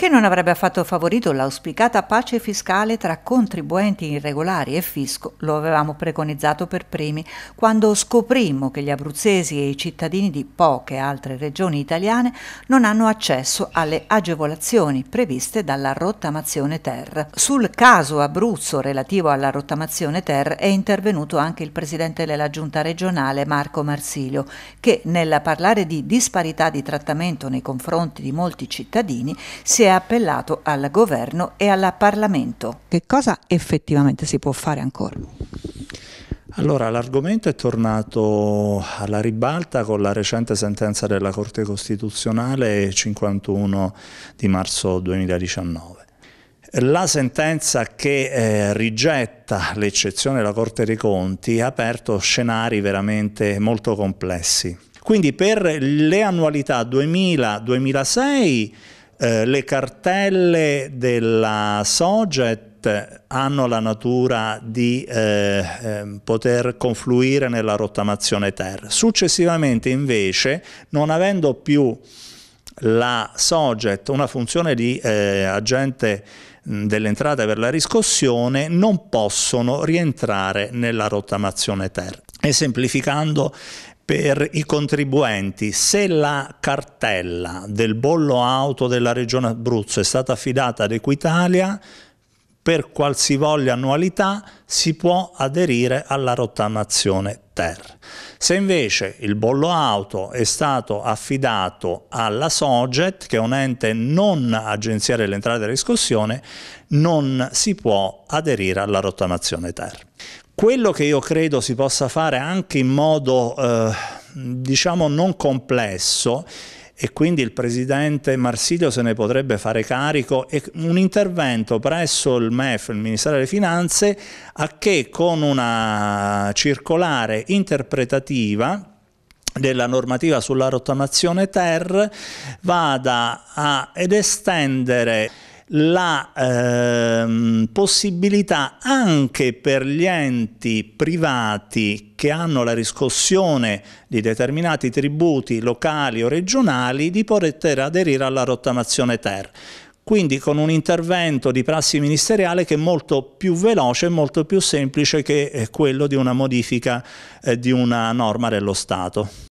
che non avrebbe affatto favorito l'auspicata pace fiscale tra contribuenti irregolari e fisco, lo avevamo preconizzato per primi, quando scoprimmo che gli abruzzesi e i cittadini di poche altre regioni italiane non hanno accesso alle agevolazioni previste dalla rottamazione Ter. Sul caso Abruzzo relativo alla rottamazione Ter è intervenuto anche il presidente della giunta regionale Marco Marsilio, che nel parlare di disparità di trattamento nei confronti di molti cittadini si è è appellato al governo e al Parlamento. Che cosa effettivamente si può fare ancora? Allora, l'argomento è tornato alla ribalta con la recente sentenza della Corte Costituzionale 51 di marzo 2019. La sentenza che eh, rigetta l'eccezione della Corte dei Conti ha aperto scenari veramente molto complessi. Quindi per le annualità 2000-2006 eh, le cartelle della Soget hanno la natura di eh, ehm, poter confluire nella rottamazione ter. Successivamente invece, non avendo più la SOGET una funzione di eh, agente dell'entrata per la riscossione, non possono rientrare nella rottamazione ter. E semplificando per i contribuenti, se la cartella del bollo auto della Regione Abruzzo è stata affidata ad Equitalia, per qualsivoglia annualità si può aderire alla rottamazione ter. Se invece il bollo auto è stato affidato alla Soget, che è un ente non agenzia delle entrate e della riscossione, non si può aderire alla rottamazione ter. Quello che io credo si possa fare anche in modo, eh, diciamo, non complesso e quindi il presidente Marsilio se ne potrebbe fare carico e un intervento presso il MEF, il Ministero delle Finanze, a che con una circolare interpretativa della normativa sulla rottamazione ter vada a, ed estendere la ehm, possibilità anche per gli enti privati che hanno la riscossione di determinati tributi locali o regionali di poter aderire alla rottamazione ter. Quindi con un intervento di prassi ministeriale che è molto più veloce e molto più semplice che eh, quello di una modifica eh, di una norma dello Stato.